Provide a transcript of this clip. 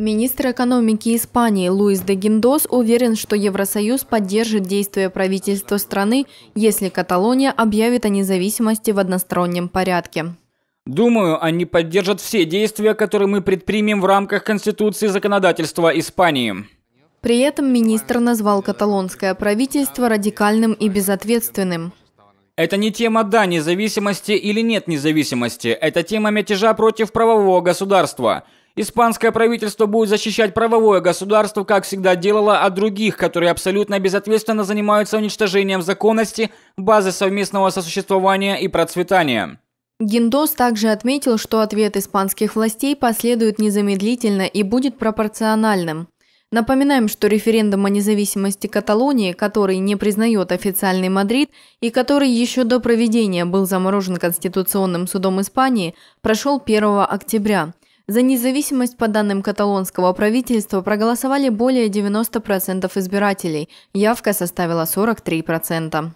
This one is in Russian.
Министр экономики Испании Луис де Гиндос уверен, что Евросоюз поддержит действия правительства страны, если Каталония объявит о независимости в одностороннем порядке. Думаю, они поддержат все действия, которые мы предпримем в рамках Конституции законодательства Испании. При этом министр назвал каталонское правительство радикальным и безответственным. Это не тема «да» независимости или «нет» независимости. Это тема мятежа против правового государства. Испанское правительство будет защищать правовое государство, как всегда делало от других, которые абсолютно безответственно занимаются уничтожением законности, базы совместного сосуществования и процветания. Гиндос также отметил, что ответ испанских властей последует незамедлительно и будет пропорциональным. Напоминаем, что референдум о независимости Каталонии, который не признает официальный Мадрид и который еще до проведения был заморожен Конституционным судом Испании, прошел 1 октября. За независимость, по данным каталонского правительства, проголосовали более 90% избирателей, явка составила 43%.